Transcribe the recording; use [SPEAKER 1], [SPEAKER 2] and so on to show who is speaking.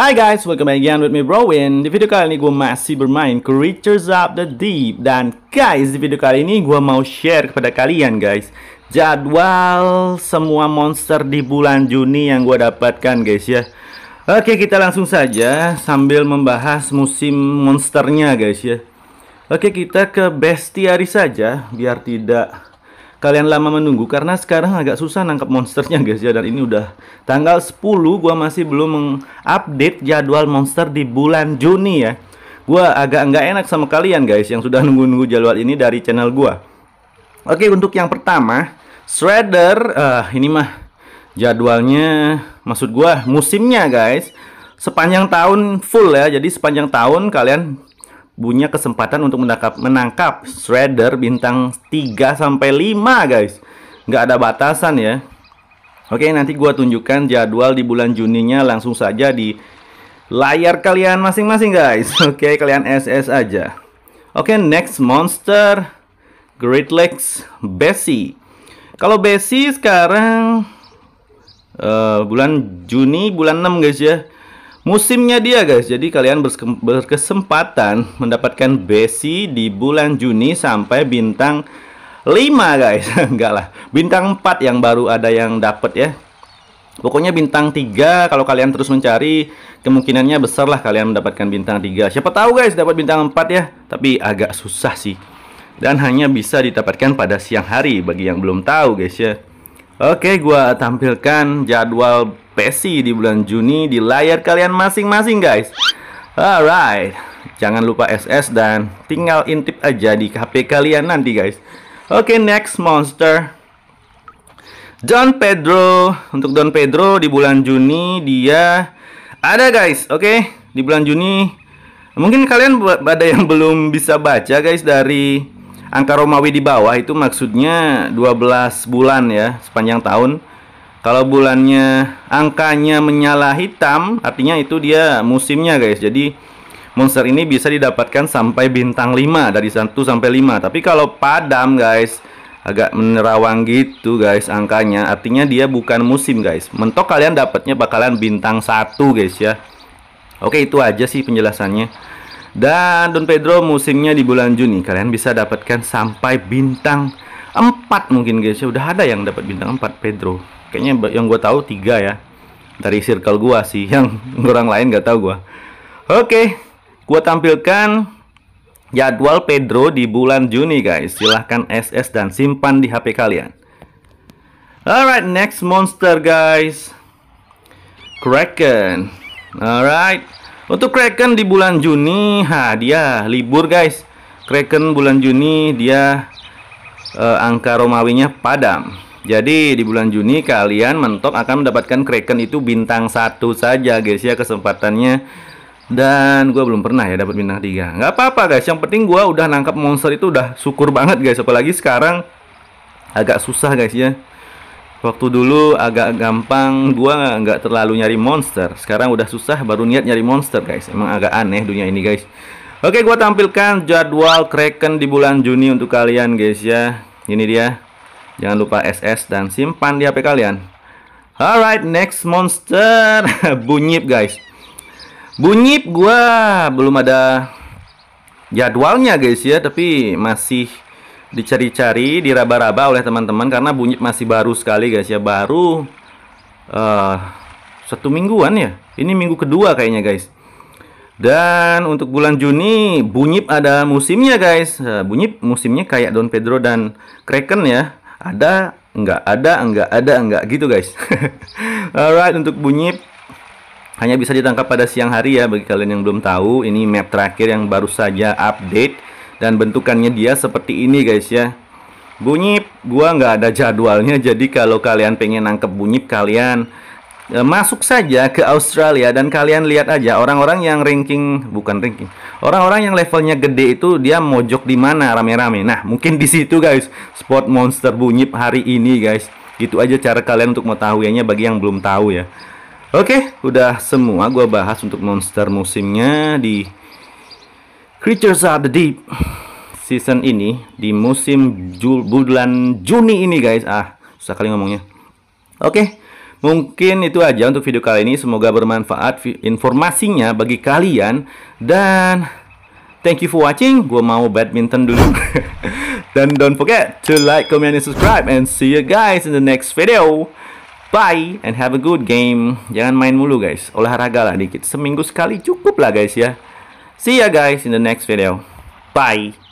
[SPEAKER 1] Hi guys, welcome again with me Browin Di video kali ini gue masih bermain Creatures of the Deep Dan guys, di video kali ini gue mau share kepada kalian guys Jadwal semua monster di bulan Juni yang gue dapatkan guys ya Oke kita langsung saja sambil membahas musim monsternya guys ya Oke kita ke bestiary saja biar tidak kalian lama menunggu karena sekarang agak susah nangkap monsternya guys ya dan ini udah tanggal 10 gua masih belum mengupdate jadwal monster di bulan Juni ya. Gua agak nggak enak sama kalian guys yang sudah nunggu-nunggu jadwal ini dari channel gua. Oke, untuk yang pertama, Shredder uh, ini mah jadwalnya maksud gua musimnya guys. Sepanjang tahun full ya. Jadi sepanjang tahun kalian punya kesempatan untuk menangkap menangkap shredder bintang 3 sampai 5 guys. Nggak ada batasan ya. Oke, nanti gue tunjukkan jadwal di bulan Juninya langsung saja di layar kalian masing-masing guys. Oke, kalian SS aja. Oke, next monster Great Lakes Bessie. Kalau Bessie sekarang uh, bulan Juni, bulan 6 guys ya musimnya dia guys. Jadi kalian berkesempatan mendapatkan besi di bulan Juni sampai bintang 5 guys. Enggak lah. Bintang 4 yang baru ada yang dapat ya. Pokoknya bintang 3 kalau kalian terus mencari kemungkinannya besar lah kalian mendapatkan bintang 3. Siapa tahu guys dapat bintang 4 ya, tapi agak susah sih. Dan hanya bisa didapatkan pada siang hari bagi yang belum tahu guys ya. Oke, gua tampilkan jadwal Pesi di bulan Juni di layar kalian masing-masing guys Alright Jangan lupa SS dan tinggal intip aja di HP kalian nanti guys Oke okay, next monster Don Pedro Untuk Don Pedro di bulan Juni dia ada guys Oke okay? di bulan Juni Mungkin kalian ada yang belum bisa baca guys dari angka Romawi di bawah itu maksudnya 12 bulan ya sepanjang tahun kalau bulannya angkanya menyala hitam, artinya itu dia musimnya guys. Jadi monster ini bisa didapatkan sampai bintang 5 dari 1 sampai 5. Tapi kalau padam guys, agak menerawang gitu guys angkanya. Artinya dia bukan musim guys. Mentok kalian dapatnya bakalan bintang 1 guys ya. Oke, itu aja sih penjelasannya. Dan Don Pedro musimnya di bulan Juni kalian bisa dapatkan sampai bintang 4 mungkin guys ya. Udah ada yang dapat bintang 4 Pedro kayaknya yang gue tahu tiga ya dari circle gue sih yang orang lain nggak tahu gue oke gue tampilkan jadwal Pedro di bulan Juni guys silahkan SS dan simpan di HP kalian alright next monster guys Kraken alright untuk Kraken di bulan Juni ha dia libur guys Kraken bulan Juni dia uh, angka Romawinya padam jadi di bulan Juni kalian mentok akan mendapatkan Kraken itu bintang satu saja guys ya kesempatannya dan gue belum pernah ya dapat bintang 3 nggak apa-apa guys yang penting gue udah nangkap monster itu udah syukur banget guys apalagi sekarang agak susah guys ya waktu dulu agak gampang gue nggak terlalu nyari monster sekarang udah susah baru niat nyari monster guys emang agak aneh dunia ini guys oke gue tampilkan jadwal Kraken di bulan Juni untuk kalian guys ya ini dia Jangan lupa SS dan simpan di HP kalian. Alright, next monster. Bunyip, guys. Bunyip gua belum ada jadwalnya, guys ya, tapi masih dicari-cari, diraba-raba oleh teman-teman karena bunyip masih baru sekali, guys ya. Baru uh, satu mingguan ya. Ini minggu kedua kayaknya, guys. Dan untuk bulan Juni, bunyip ada musimnya, guys. Eh, bunyip musimnya kayak Don Pedro dan Kraken ya ada, enggak, ada, enggak, ada, enggak gitu guys. Alright, untuk bunyi hanya bisa ditangkap pada siang hari ya bagi kalian yang belum tahu. Ini map terakhir yang baru saja update dan bentukannya dia seperti ini guys ya. bunyi gua nggak ada jadwalnya jadi kalau kalian pengen nangkep bunyi kalian eh, masuk saja ke Australia dan kalian lihat aja orang-orang yang ranking bukan ranking Orang-orang yang levelnya gede itu dia mojok di mana rame-rame. Nah, mungkin di situ guys, spot monster bunyip hari ini guys. Itu aja cara kalian untuk mengetahuinya bagi yang belum tahu ya. Oke, udah semua gua bahas untuk monster musimnya di Creatures of the Deep season ini di musim bulan Juni ini guys. Ah, susah kali ngomongnya. Oke. Mungkin itu aja untuk video kali ini. Semoga bermanfaat informasinya bagi kalian. Dan thank you for watching. Gue mau badminton dulu. Dan don't forget to like, comment, and subscribe. And see you guys in the next video. Bye and have a good game. Jangan main mulu guys. Olahraga lah dikit. Seminggu sekali cukup lah guys ya. See ya guys in the next video. Bye.